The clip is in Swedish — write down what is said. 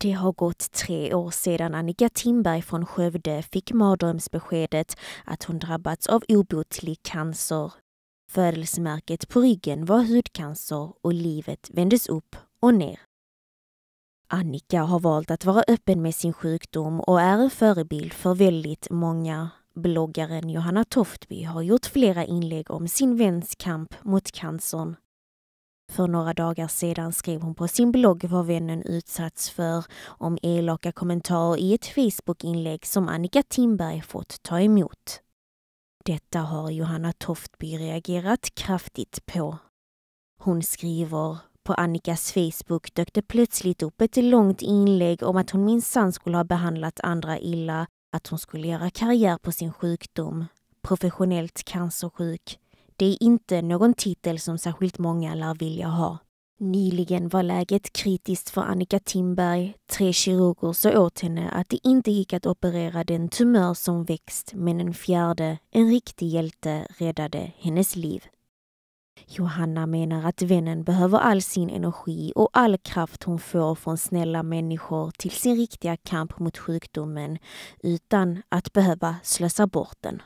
Det har gått tre år sedan Annika Timberg från Skövde fick mardrömsbeskedet att hon drabbats av obotlig cancer. Födelsemärket på ryggen var hudcancer och livet vändes upp och ner. Annika har valt att vara öppen med sin sjukdom och är en förebild för väldigt många. Bloggaren Johanna Toftby har gjort flera inlägg om sin väns kamp mot cancern. För några dagar sedan skrev hon på sin blogg vad vännen utsatts för om elaka kommentarer i ett Facebookinlägg som Annika Timberg fått ta emot. Detta har Johanna Toftby reagerat kraftigt på. Hon skriver på Annikas Facebook dök det plötsligt upp ett långt inlägg om att hon minsann skulle ha behandlat andra illa, att hon skulle göra karriär på sin sjukdom, professionellt cancersjuk, det är inte någon titel som särskilt många lär vilja ha. Nyligen var läget kritiskt för Annika Timberg. Tre kirurger sa åt henne att det inte gick att operera den tumör som växt men en fjärde, en riktig hjälte, räddade hennes liv. Johanna menar att vännen behöver all sin energi och all kraft hon får från snälla människor till sin riktiga kamp mot sjukdomen utan att behöva slösa bort den.